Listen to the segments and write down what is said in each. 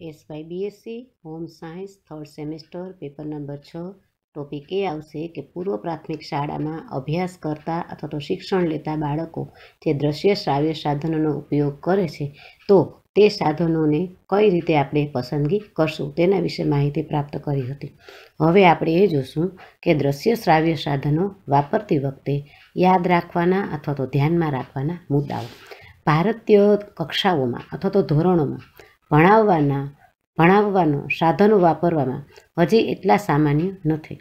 S Y BSc home science third semester paper number છ topic એ આવશે કે પૂર્વ પ્રાથમિક શાળામાં અભ્યાસ કરતા અથવા તો શિક્ષણ લેતા બાળકો જે દ્રશ્ય શ્રાવ્ય સાધનોનો ઉપયોગ કરે છે તો તે સાધનોને કઈ રીતે આપણે પસંદગી કરશું તેના વિશે માહિતી પ્રાપ્ત કરી હતી હવે આપણે એ જોશું કે દ્રશ્ય શ્રાવ્ય સાધનો વાપરતી વખતે યાદ રાખવાના અથવા તો ધ્યાનમાં રાખવાના મુદ્દાઓ ભારતીય કક્ષાઓમાં અથવા તો ધોરણોમાં ભણાવવાના ભણાવવાનો સાધનો વાપરવામાં હજી એટલા સામાન્ય નથી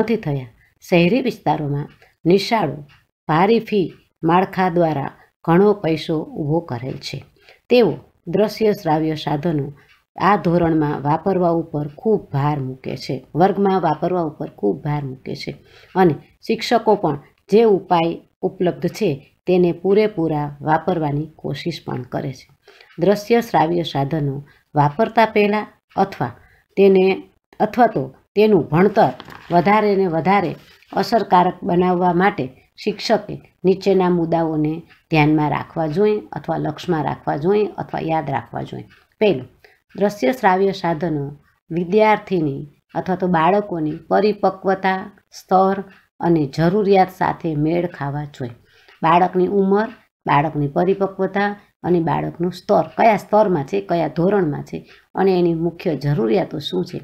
નથી થયા શહેરી વિસ્તારોમાં નિશાળો ભારી ફી માળખા દ્વારા ઘણો પૈસો ઊભો કરેલ છે તેઓ દ્રશ્ય શ્રાવ્ય સાધનો આ ધોરણમાં વાપરવા ઉપર ખૂબ ભાર મૂકે છે વર્ગમાં વાપરવા ઉપર ખૂબ ભાર મૂકે છે અને શિક્ષકો પણ જે ઉપાય ઉપલબ્ધ છે તેને પૂરેપૂરા વાપરવાની કોશિશ પણ કરે છે દ્રશ્ય શ્રાવ્ય સાધનો વાપરતા પહેલાં અથવા તેને અથવા તો તેનું ભણતર વધારે ને વધારે અસરકારક બનાવવા માટે શિક્ષકે નીચેના મુદ્દાઓને ધ્યાનમાં રાખવા જોઈએ અથવા લક્ષમાં રાખવા જોઈએ અથવા યાદ રાખવા જોઈએ પહેલું દ્રશ્ય શ્રાવ્ય સાધનો વિદ્યાર્થીની અથવા તો બાળકોની પરિપક્વતા સ્તર અને જરૂરિયાત સાથે મેળ ખાવા જોઈએ બાળકની ઉંમર બાળકની પરિપક્વતા અને બાળકનું સ્તર કયા સ્તરમાં છે કયા ધોરણમાં છે અને એની મુખ્ય જરૂરિયાતો શું છે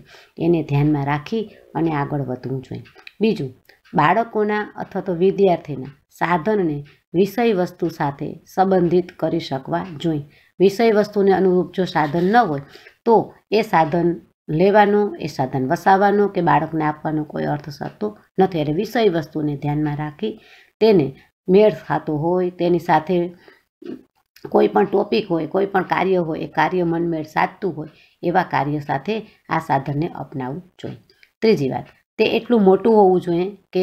એને ધ્યાનમાં રાખી અને આગળ વધવું જોઈએ બીજું બાળકોના અથવા તો વિદ્યાર્થીના સાધનને વિષય વસ્તુ સાથે સંબંધિત કરી શકવા જોઈએ વિષય વસ્તુને અનુરૂપ જો સાધન ન હોય તો એ સાધન લેવાનો એ સાધન વસાવવાનો કે બાળકને આપવાનો કોઈ અર્થ થતો નથી એટલે વિષય વસ્તુને ધ્યાનમાં રાખી તેને મેળ ખાતો હોય તેની સાથે કોઈ પણ ટોપિક હોય કોઈ પણ કાર્ય હોય એ કાર્ય મનમેળ સાધતું હોય એવા કાર્ય સાથે આ સાધનને અપનાવવું જોઈએ ત્રીજી વાત તે એટલું મોટું હોવું જોઈએ કે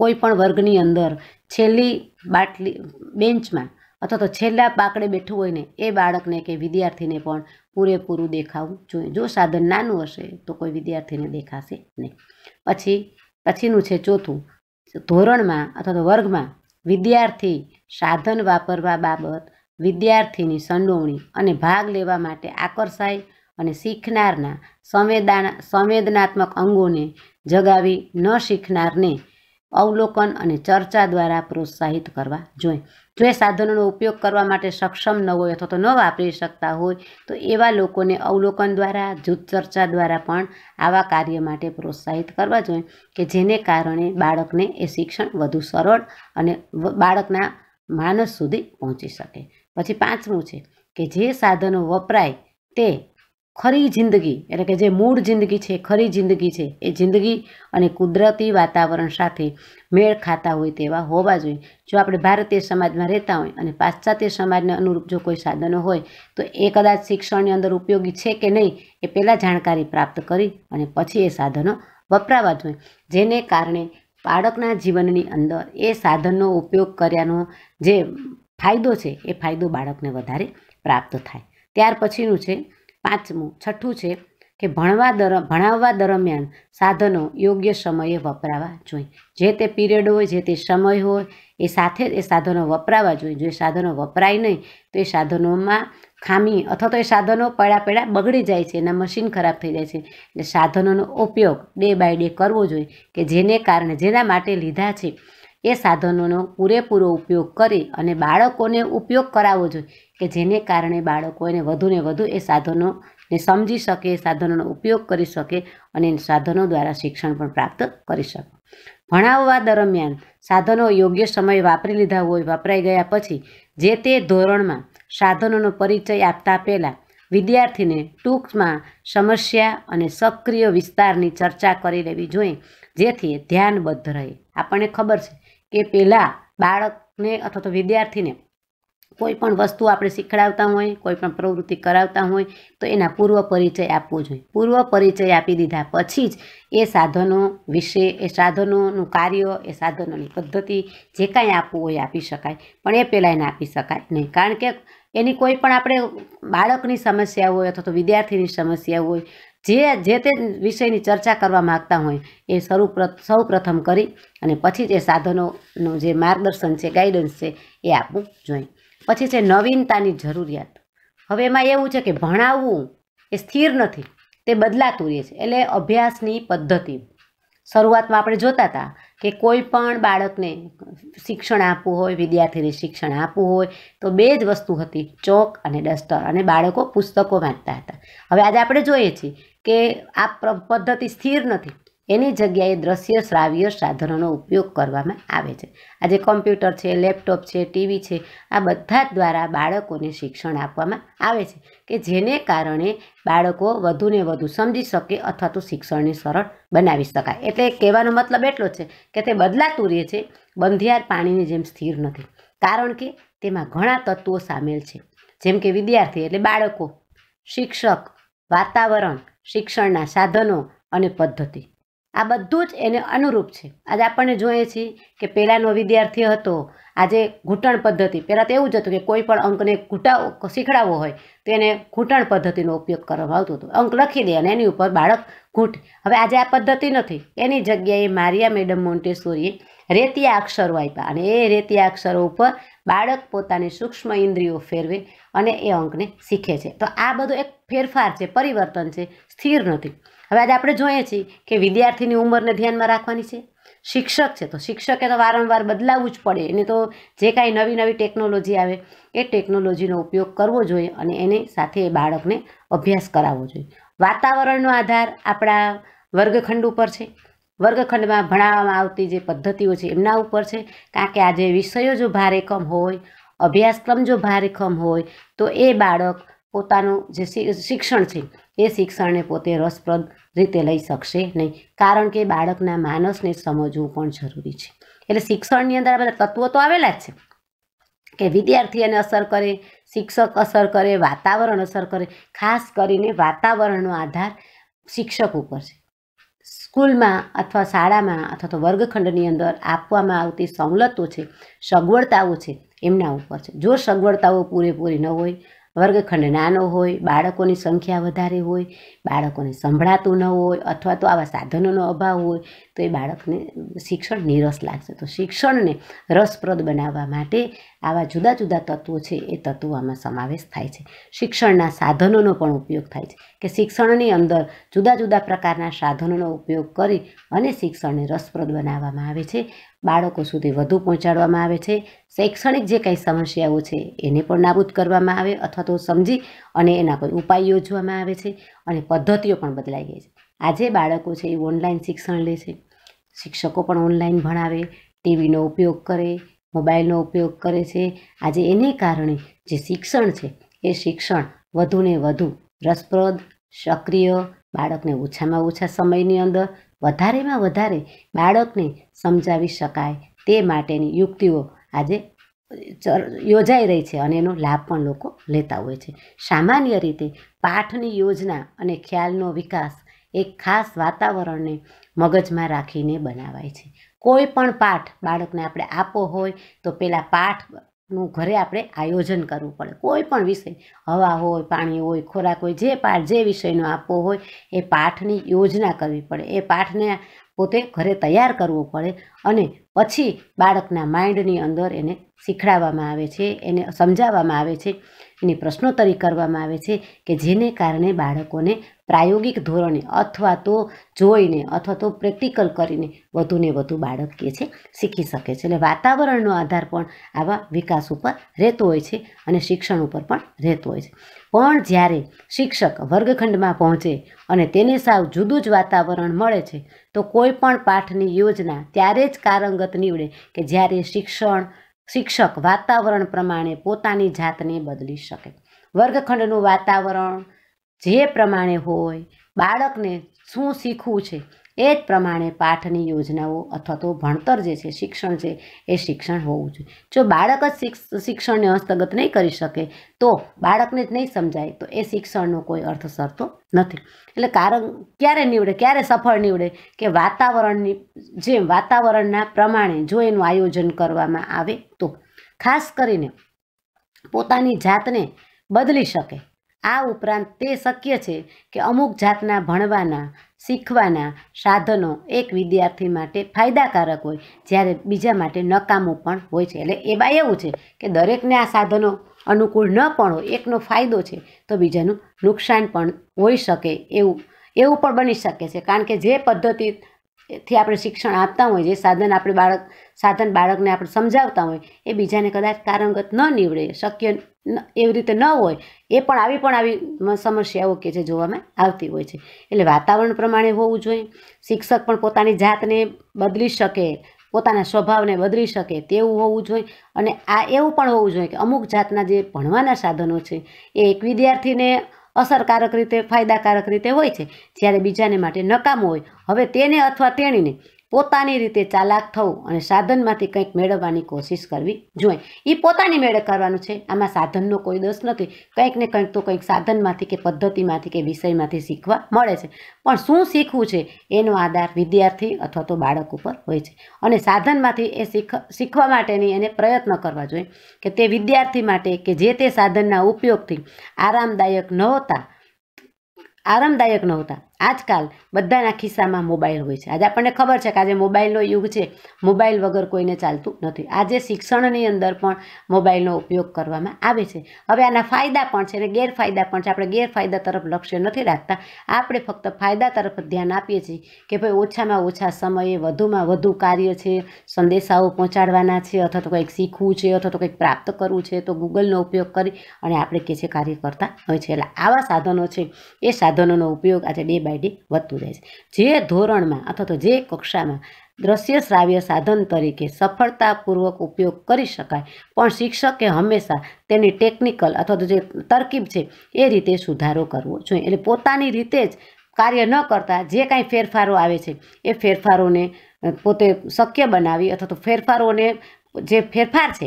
કોઈ પણ વર્ગની અંદર છેલ્લી બાટલી બેન્ચમાં અથવા તો છેલ્લા બાકડે બેઠું હોય ને એ બાળકને કે વિદ્યાર્થીને પણ પૂરેપૂરું દેખાવું જોઈએ જો સાધન નાનું હશે તો કોઈ વિદ્યાર્થીને દેખાશે નહીં પછી પછીનું છે ચોથું ધોરણમાં અથવા તો વર્ગમાં વિદ્યાર્થી સાધન વાપરવા બાબત વિદ્યાર્થીની સંડોવણી અને ભાગ લેવા માટે આકર્ષાય અને શીખનારના સંવેદના સંવેદનાત્મક અંગોને જગાવી ન શીખનારને અવલોકન અને ચર્ચા દ્વારા પ્રોત્સાહિત કરવા જોઈએ જો એ સાધનોનો ઉપયોગ કરવા માટે સક્ષમ ન હોય અથવા તો ન વાપરી શકતા હોય તો એવા લોકોને અવલોકન દ્વારા જૂથ ચર્ચા દ્વારા પણ આવા કાર્ય માટે પ્રોત્સાહિત કરવા જોઈએ કે જેને કારણે બાળકને એ શિક્ષણ વધુ સરળ અને બાળકના માનસ સુધી પહોંચી શકે પછી પાંચમું છે કે જે સાધનો વપરાય તે ખરી જિંદગી એટલે કે જે મૂળ જિંદગી છે ખરી જિંદગી છે એ જિંદગી અને કુદરતી વાતાવરણ સાથે મેળ ખાતા હોય તેવા હોવા જોઈએ જો આપણે ભારતીય સમાજમાં રહેતા હોય અને પાશ્ચાત્ય સમાજને અનુરૂપ જો કોઈ સાધનો હોય તો એ કદાચ શિક્ષણની અંદર ઉપયોગી છે કે નહીં એ પહેલાં જાણકારી પ્રાપ્ત કરી અને પછી એ સાધનો વપરાવા જોઈએ જેને કારણે બાળકના જીવનની અંદર એ સાધનનો ઉપયોગ કર્યાનો જે ફાયદો છે એ ફાયદો બાળકને વધારે પ્રાપ્ત થાય ત્યાર પછીનું છે પાંચમું છઠ્ઠું છે કે ભણવા દર ભણાવવા દરમિયાન સાધનો યોગ્ય સમયે વપરાવા જોઈએ જે તે પીરિયડ હોય જે તે સમય હોય એ સાથે એ સાધનો વપરાવા જોઈએ જો એ સાધનો વપરાય નહીં તો એ સાધનોમાં ખામી અથવા તો એ સાધનો પડ્યા પડ્યા બગડી જાય છે એના મશીન ખરાબ થઈ જાય છે એટલે સાધનોનો ઉપયોગ ડે બાય ડે કરવો જોઈએ કે જેને કારણે જેના માટે લીધા છે એ સાધનોનો પૂરેપૂરો ઉપયોગ કરી અને બાળકોને ઉપયોગ કરાવવો જોઈએ કે જેને કારણે બાળકો એને ને વધુ એ સાધનોને સમજી શકે સાધનોનો ઉપયોગ કરી શકે અને સાધનો દ્વારા શિક્ષણ પણ પ્રાપ્ત કરી શકે ભણાવવા દરમિયાન સાધનો યોગ્ય સમયે વાપરી લીધા હોય વપરાઈ ગયા પછી જે તે ધોરણમાં સાધનોનો પરિચય આપતા પહેલાં વિદ્યાર્થીને ટૂંકમાં સમસ્યા અને સક્રિય વિસ્તારની ચર્ચા કરી લેવી જોઈએ જેથી ધ્યાનબદ્ધ રહે આપણને ખબર છે એ પહેલાં બાળકને અથવા તો વિદ્યાર્થીને કોઈ પણ વસ્તુ આપણે શીખડાવતા હોય કોઈ પણ પ્રવૃત્તિ કરાવતા હોય તો એના પૂર્વ પરિચય આપવો જોઈએ પૂર્વ પરિચય આપી દીધા પછી જ એ સાધનો વિશે એ સાધનોનું કાર્ય એ સાધનોની પદ્ધતિ જે કાંઈ આપવું હોય આપી શકાય પણ એ પહેલાં એને આપી શકાય નહીં કારણ કે એની કોઈ પણ આપણે બાળકની સમસ્યા હોય અથવા તો વિદ્યાર્થીની સમસ્યા હોય જે જે તે વિષયની ચર્ચા કરવા માગતા હોય એ સૌ સૌ પ્રથમ કરી અને પછી જે સાધનોનું જે માર્ગદર્શન છે ગાઈડન્સ છે એ આપવું જોઈએ પછી છે નવીનતાની જરૂરિયાત હવે એમાં એવું છે કે ભણાવવું એ સ્થિર નથી તે બદલાતું રહે છે એટલે અભ્યાસની પદ્ધતિ શરૂઆતમાં આપણે જોતા હતા કે કોઈ પણ બાળકને શિક્ષણ આપવું હોય વિદ્યાર્થીને શિક્ષણ આપવું હોય તો બે જ વસ્તુ હતી ચોક અને ડસ્ટર અને બાળકો પુસ્તકો વાંચતા હતા હવે આજે આપણે જોઈએ છીએ કે આ પદ્ધતિ સ્થિર નથી એની જગ્યાએ દ્રશ્ય શ્રાવ્ય સાધનોનો ઉપયોગ કરવામાં આવે છે આજે કોમ્પ્યુટર છે લેપટોપ છે ટીવી છે આ બધા જ દ્વારા બાળકોને શિક્ષણ આપવામાં આવે છે કે જેને કારણે બાળકો વધુને વધુ સમજી શકે અથવા તો શિક્ષણને સરળ બનાવી શકાય એટલે કહેવાનો મતલબ એટલો છે કે તે બદલાતું રહે છે બંધિયાર પાણીની જેમ સ્થિર નથી કારણ કે તેમાં ઘણા તત્વો સામેલ છે જેમ કે વિદ્યાર્થી એટલે બાળકો શિક્ષક વાતાવરણ શિક્ષણના સાધનો અને પદ્ધતિ આ બધું જ એને અનુરૂપ છે આજે આપણને જોઈએ છીએ કે પહેલાંનો વિદ્યાર્થી હતો આજે ઘૂંટણ પદ્ધતિ પહેલાં તો એવું જ હતું કે કોઈ પણ અંકને ઘૂંટાવો શીખડાવવો હોય તો એને ઘૂંટણ પદ્ધતિનો ઉપયોગ કરવામાં આવતો હતો અંક લખી દે અને એની ઉપર બાળક ઘૂંટ હવે આજે આ પદ્ધતિ નથી એની જગ્યાએ મારિયા મેડમ મોન્ટેસોરીએ રેતિયા અક્ષરો આપ્યા અને એ રેતિયા અક્ષરો ઉપર બાળક પોતાની સૂક્ષ્મ ઇન્દ્રિયો ફેરવે અને એ અંકને શીખે છે તો આ બધો એક ફેરફાર છે પરિવર્તન છે સ્થિર નથી હવે આજે આપણે જોઈએ છીએ કે વિદ્યાર્થીની ઉંમરને ધ્યાનમાં રાખવાની છે શિક્ષક છે તો શિક્ષકે તો વારંવાર બદલાવવું જ પડે એને તો જે કાંઈ નવી નવી ટેકનોલોજી આવે એ ટેકનોલોજીનો ઉપયોગ કરવો જોઈએ અને એની સાથે એ બાળકને અભ્યાસ કરાવવો જોઈએ વાતાવરણનો આધાર આપણા વર્ગખંડ ઉપર છે વર્ગખંડમાં ભણાવવામાં આવતી જે પદ્ધતિઓ છે એમના ઉપર છે કારણ કે આજે વિષયો જો ભારેખમ હોય અભ્યાસક્રમ જો ભારેખમ હોય તો એ બાળક પોતાનું જે શિક્ષણ છે એ શિક્ષણને પોતે રસપ્રદ રીતે લઈ શકશે નહીં કારણ કે બાળકના માનસને સમજવું પણ જરૂરી છે એટલે શિક્ષણની અંદર બધા તત્વો તો આવેલા જ છે કે વિદ્યાર્થીઓને અસર કરે શિક્ષક અસર કરે વાતાવરણ અસર કરે ખાસ કરીને વાતાવરણનો આધાર શિક્ષક ઉપર છે સ્કૂલમાં અથવા શાળામાં અથવા તો વર્ગખંડની અંદર આપવામાં આવતી સવલતો છે સગવડતાઓ છે એમના ઉપર છે જો સગવડતાઓ પૂરેપૂરી ન હોય વર્ગખંડ નાનો હોય બાળકોની સંખ્યા વધારે હોય બાળકોને સંભળાતું ન હોય અથવા તો આવા સાધનોનો અભાવ હોય તો એ બાળકને શિક્ષણ નીરસ લાગશે તો શિક્ષણને રસપ્રદ બનાવવા માટે આવા જુદા જુદા તત્વો છે એ તત્વો આમાં સમાવેશ થાય છે શિક્ષણના સાધનોનો પણ ઉપયોગ થાય છે કે શિક્ષણની અંદર જુદા જુદા પ્રકારના સાધનોનો ઉપયોગ કરી અને શિક્ષણને રસપ્રદ બનાવવામાં આવે છે બાળકો સુધી વધુ પહોંચાડવામાં આવે છે શૈક્ષણિક જે કંઈ સમસ્યાઓ છે એને પણ નાબૂદ કરવામાં આવે અથવા અસંગતતાઓ સમજી અને એના કોઈ ઉપાય યોજવામાં આવે છે અને પદ્ધતિઓ પણ બદલાઈ ગઈ છે આજે બાળકો છે એ ઓનલાઈન શિક્ષણ લે છે શિક્ષકો પણ ઓનલાઈન ભણાવે ટીવીનો ઉપયોગ કરે મોબાઈલનો ઉપયોગ કરે છે આજે એને કારણે જે શિક્ષણ છે એ શિક્ષણ વધુને વધુ રસપ્રદ સક્રિય બાળકને ઓછામાં ઓછા સમયની અંદર વધારેમાં વધારે બાળકને સમજાવી શકાય તે માટેની યુક્તિઓ આજે યોજાઈ રહી છે અને એનો લાભ પણ લોકો લેતા હોય છે સામાન્ય રીતે પાઠની યોજના અને ખ્યાલનો વિકાસ એક ખાસ વાતાવરણને મગજમાં રાખીને બનાવાય છે કોઈ પણ પાઠ બાળકને આપણે આપવો હોય તો પહેલાં પાઠ નું ઘરે આપણે આયોજન કરવું પડે કોઈ પણ વિષય હવા હોય પાણી હોય ખોરાક હોય જે પાઠ જે વિષયનો આપવો હોય એ પાઠની યોજના કરવી પડે એ પાઠને પોતે ઘરે તૈયાર કરવો પડે અને પછી બાળકના માઇન્ડની અંદર એને શીખડાવવામાં આવે છે એને સમજાવવામાં આવે છે એની પ્રશ્નોત્તરી કરવામાં આવે છે કે જેને કારણે બાળકોને પ્રાયોગિક ધોરણે અથવા તો જોઈને અથવા તો પ્રેક્ટિકલ કરીને વધુને વધુ બાળક કે છે શીખી શકે છે એટલે વાતાવરણનો આધાર પણ આવા વિકાસ ઉપર રહેતો હોય છે અને શિક્ષણ ઉપર પણ રહેતો હોય છે પણ જ્યારે શિક્ષક વર્ગખંડમાં પહોંચે અને તેને સાવ જુદું જ વાતાવરણ મળે છે તો કોઈ પણ પાઠની યોજના ત્યારે જ કારંગત બાબત નીવડે કે જ્યારે શિક્ષણ શિક્ષક વાતાવરણ પ્રમાણે પોતાની જાતને બદલી શકે વર્ગખંડનું વાતાવરણ જે પ્રમાણે હોય બાળકને શું શીખવું છે એ જ પ્રમાણે પાઠની યોજનાઓ અથવા તો ભણતર જે છે શિક્ષણ છે એ શિક્ષણ હોવું જોઈએ જો બાળક જ શિક્ષણને હસ્તગત નહીં કરી શકે તો બાળકને જ નહીં સમજાય તો એ શિક્ષણનો કોઈ અર્થ સરતો નથી એટલે કારણ ક્યારે નીવડે ક્યારે સફળ નીવડે કે વાતાવરણની જેમ વાતાવરણના પ્રમાણે જો એનું આયોજન કરવામાં આવે તો ખાસ કરીને પોતાની જાતને બદલી શકે આ ઉપરાંત તે શક્ય છે કે અમુક જાતના ભણવાના શીખવાના સાધનો એક વિદ્યાર્થી માટે ફાયદાકારક હોય જ્યારે બીજા માટે નકામું પણ હોય છે એટલે એવા એવું છે કે દરેકને આ સાધનો અનુકૂળ ન પણ હોય એકનો ફાયદો છે તો બીજાનું નુકસાન પણ હોઈ શકે એવું એવું પણ બની શકે છે કારણ કે જે પદ્ધતિ થી આપણે શિક્ષણ આપતા હોય જે સાધન આપણે બાળક સાધન બાળકને આપણે સમજાવતા હોય એ બીજાને કદાચ કારંગત ન નીવડે શક્ય એવી રીતે ન હોય એ પણ આવી પણ આવી સમસ્યાઓ કે જે જોવામાં આવતી હોય છે એટલે વાતાવરણ પ્રમાણે હોવું જોઈએ શિક્ષક પણ પોતાની જાતને બદલી શકે પોતાના સ્વભાવને બદલી શકે તેવું હોવું જોઈએ અને આ એવું પણ હોવું જોઈએ કે અમુક જાતના જે ભણવાના સાધનો છે એ એક વિદ્યાર્થીને અસરકારક રીતે ફાયદાકારક રીતે હોય છે જ્યારે બીજાને માટે નકામો હોય હવે તેને અથવા તેણીને પોતાની રીતે ચાલાક થવું અને સાધનમાંથી કંઈક મેળવવાની કોશિશ કરવી જોઈએ એ પોતાની મેળે કરવાનું છે આમાં સાધનનો કોઈ દોષ નથી કંઈક ને કંઈક તો કંઈક સાધનમાંથી કે પદ્ધતિમાંથી કે વિષયમાંથી શીખવા મળે છે પણ શું શીખવું છે એનો આધાર વિદ્યાર્થી અથવા તો બાળક ઉપર હોય છે અને સાધનમાંથી એ શીખ શીખવા માટેની એને પ્રયત્ન કરવા જોઈએ કે તે વિદ્યાર્થી માટે કે જે તે સાધનના ઉપયોગથી આરામદાયક નહોતા આરામદાયક નહોતા આજકાલ બધાના ખિસ્સામાં મોબાઈલ હોય છે આજે આપણને ખબર છે કે આજે મોબાઈલનો યુગ છે મોબાઈલ વગર કોઈને ચાલતું નથી આજે શિક્ષણની અંદર પણ મોબાઈલનો ઉપયોગ કરવામાં આવે છે હવે આના ફાયદા પણ છે અને ગેરફાયદા પણ છે આપણે ગેરફાયદા તરફ લક્ષ્ય નથી રાખતા આપણે ફક્ત ફાયદા તરફ ધ્યાન આપીએ છીએ કે ભાઈ ઓછામાં ઓછા સમયે વધુમાં વધુ કાર્ય છે સંદેશાઓ પહોંચાડવાના છે અથવા તો કંઈક શીખવું છે અથવા તો કંઈક પ્રાપ્ત કરવું છે તો ગૂગલનો ઉપયોગ કરી અને આપણે કે છે કાર્ય કરતા હોય છે એટલે આવા સાધનો છે એ સાધનોનો ઉપયોગ આજે ડે બાય ડે વધતું જાય છે જે ધોરણમાં અથવા તો જે કક્ષામાં દ્રશ્ય શ્રાવ્ય સાધન તરીકે સફળતાપૂર્વક ઉપયોગ કરી શકાય પણ શિક્ષકે હંમેશા તેની ટેકનિકલ અથવા તો જે તરકીબ છે એ રીતે સુધારો કરવો જોઈએ એટલે પોતાની રીતે જ કાર્ય ન કરતા જે કાંઈ ફેરફારો આવે છે એ ફેરફારોને પોતે શક્ય બનાવી અથવા તો ફેરફારોને જે ફેરફાર છે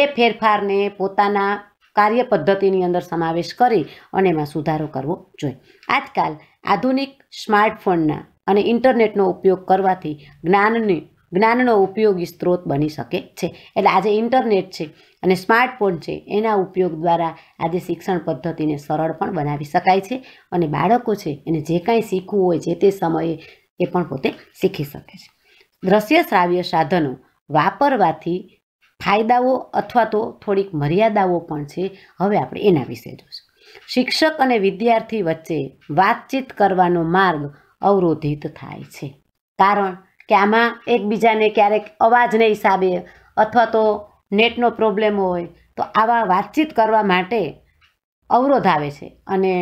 એ ફેરફારને પોતાના કાર્ય પદ્ધતિની અંદર સમાવેશ કરી અને એમાં સુધારો કરવો જોઈએ આજકાલ આધુનિક સ્માર્ટફોનના અને ઇન્ટરનેટનો ઉપયોગ કરવાથી જ્ઞાનને જ્ઞાનનો ઉપયોગી સ્ત્રોત બની શકે છે એટલે આજે ઇન્ટરનેટ છે અને સ્માર્ટફોન છે એના ઉપયોગ દ્વારા આજે શિક્ષણ પદ્ધતિને સરળ પણ બનાવી શકાય છે અને બાળકો છે એને જે કાંઈ શીખવું હોય જે તે સમયે એ પણ પોતે શીખી શકે છે દ્રશ્ય શ્રાવ્ય સાધનો વાપરવાથી ફાયદાઓ અથવા તો થોડીક મર્યાદાઓ પણ છે હવે આપણે એના વિશે જોઈશું શિક્ષક અને વિદ્યાર્થી વચ્ચે વાતચીત કરવાનો માર્ગ અવરોધિત થાય છે કારણ કે આમાં એકબીજાને ક્યારેક અવાજને હિસાબે અથવા તો નેટનો પ્રોબ્લેમ હોય તો આવા વાતચીત કરવા માટે અવરોધ આવે છે અને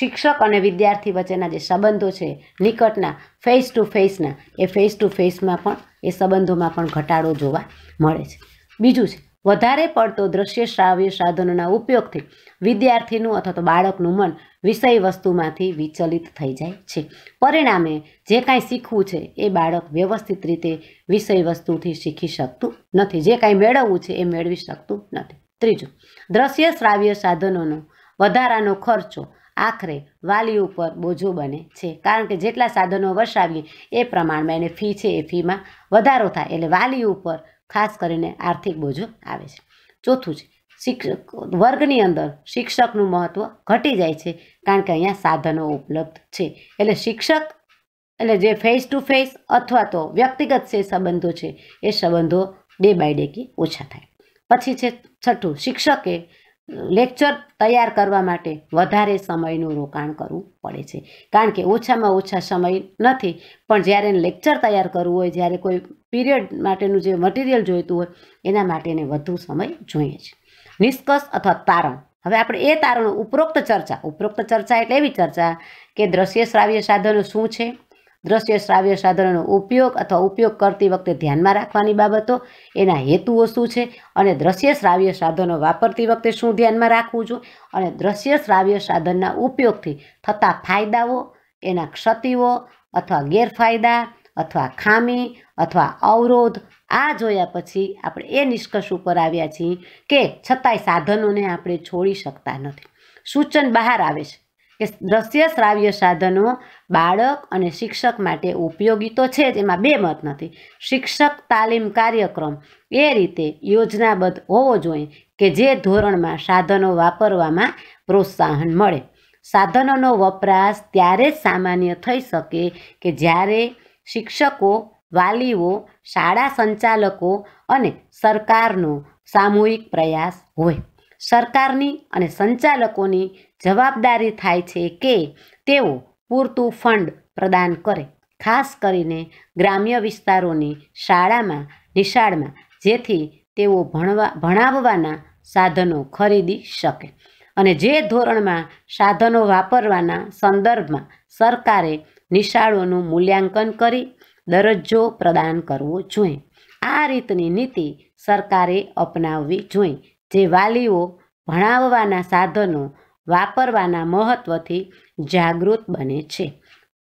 શિક્ષક અને વિદ્યાર્થી વચ્ચેના જે સંબંધો છે નિકટના ફેસ ટુ ફેસના એ ફેસ ટુ ફેસમાં પણ એ સંબંધોમાં પણ ઘટાડો જોવા મળે છે બીજું છે વધારે પડતો દ્રશ્ય શ્રાવ્ય સાધનોના ઉપયોગથી વિદ્યાર્થીનું અથવા તો બાળકનું મન વિષય વસ્તુમાંથી વિચલિત થઈ જાય છે પરિણામે જે કાંઈ શીખવું છે એ બાળક વ્યવસ્થિત રીતે વિષય વસ્તુથી શીખી શકતું નથી જે કાંઈ મેળવવું છે એ મેળવી શકતું નથી ત્રીજું દ્રશ્ય શ્રાવ્ય સાધનોનો વધારાનો ખર્ચો આખરે વાલી ઉપર બોજો બને છે કારણ કે જેટલા સાધનો વસાવીએ એ પ્રમાણમાં એને ફી છે એ ફીમાં વધારો થાય એટલે વાલી ઉપર ખાસ કરીને આર્થિક બોજો આવે છે ચોથું છે શિક્ષક વર્ગની અંદર શિક્ષકનું મહત્ત્વ ઘટી જાય છે કારણ કે અહીંયા સાધનો ઉપલબ્ધ છે એટલે શિક્ષક એટલે જે ફેસ ટુ ફેસ અથવા તો વ્યક્તિગત જે સંબંધો છે એ સંબંધો ડે બાય ડે કે ઓછા થાય પછી છે છઠ્ઠું શિક્ષકે લેક્ચર તૈયાર કરવા માટે વધારે સમયનું રોકાણ કરવું પડે છે કારણ કે ઓછામાં ઓછા સમય નથી પણ જ્યારે લેક્ચર તૈયાર કરવું હોય જ્યારે કોઈ પીરિયડ માટેનું જે મટીરિયલ જોઈતું હોય એના માટેને વધુ સમય જોઈએ છે નિષ્કર્ષ અથવા તારણ હવે આપણે એ તારણો ઉપરોક્ત ચર્ચા ઉપરોક્ત ચર્ચા એટલે એવી ચર્ચા કે દ્રશ્ય શ્રાવ્ય સાધનો શું છે દ્રશ્ય શ્રાવ્ય સાધનોનો ઉપયોગ અથવા ઉપયોગ કરતી વખતે ધ્યાનમાં રાખવાની બાબતો એના હેતુઓ શું છે અને દ્રશ્ય શ્રાવ્ય સાધનો વાપરતી વખતે શું ધ્યાનમાં રાખવું જોઈએ અને દ્રશ્ય શ્રાવ્ય સાધનના ઉપયોગથી થતા ફાયદાઓ એના ક્ષતિઓ અથવા ગેરફાયદા અથવા ખામી અથવા અવરોધ આ જોયા પછી આપણે એ નિષ્કર્ષ ઉપર આવ્યા છીએ કે છતાંય સાધનોને આપણે છોડી શકતા નથી સૂચન બહાર આવે છે કે દ્રશ્ય શ્રાવ્ય સાધનો બાળક અને શિક્ષક માટે ઉપયોગી તો છે જ એમાં બે મત નથી શિક્ષક તાલીમ કાર્યક્રમ એ રીતે યોજનાબદ્ધ હોવો જોઈએ કે જે ધોરણમાં સાધનો વાપરવામાં પ્રોત્સાહન મળે સાધનોનો વપરાશ ત્યારે જ સામાન્ય થઈ શકે કે જ્યારે શિક્ષકો વાલીઓ શાળા સંચાલકો અને સરકારનો સામૂહિક પ્રયાસ હોય સરકારની અને સંચાલકોની જવાબદારી થાય છે કે તેઓ પૂરતું ફંડ પ્રદાન કરે ખાસ કરીને ગ્રામ્ય વિસ્તારોની શાળામાં નિશાળમાં જેથી તેઓ ભણવા ભણાવવાના સાધનો ખરીદી શકે અને જે ધોરણમાં સાધનો વાપરવાના સંદર્ભમાં સરકારે નિશાળોનું મૂલ્યાંકન કરી દરજ્જો પ્રદાન કરવો જોઈએ આ રીતની નીતિ સરકારે અપનાવવી જોઈએ જે વાલીઓ ભણાવવાના સાધનો વાપરવાના મહત્ત્વથી જાગૃત બને છે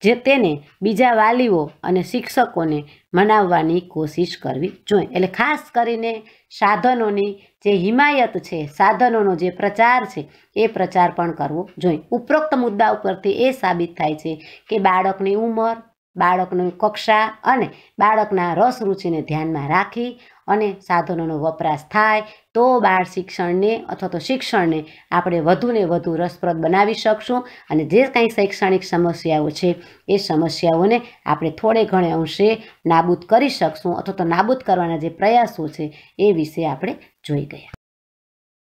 જે તેને બીજા વાલીઓ અને શિક્ષકોને મનાવવાની કોશિશ કરવી જોઈએ એટલે ખાસ કરીને સાધનોની જે હિમાયત છે સાધનોનો જે પ્રચાર છે એ પ્રચાર પણ કરવો જોઈએ ઉપરોક્ત મુદ્દા ઉપરથી એ સાબિત થાય છે કે બાળકની ઉંમર બાળકની કક્ષા અને બાળકના રસ રુચિને ધ્યાનમાં રાખી અને સાધનોનો વપરાશ થાય તો બાળ શિક્ષણને અથવા તો શિક્ષણને આપણે વધુને વધુ રસપ્રદ બનાવી શકશું અને જે કાંઈ શૈક્ષણિક સમસ્યાઓ છે એ સમસ્યાઓને આપણે થોડે ઘણે અંશે નાબૂદ કરી શકશું અથવા તો નાબૂદ કરવાના જે પ્રયાસો છે એ વિશે આપણે જોઈ ગયા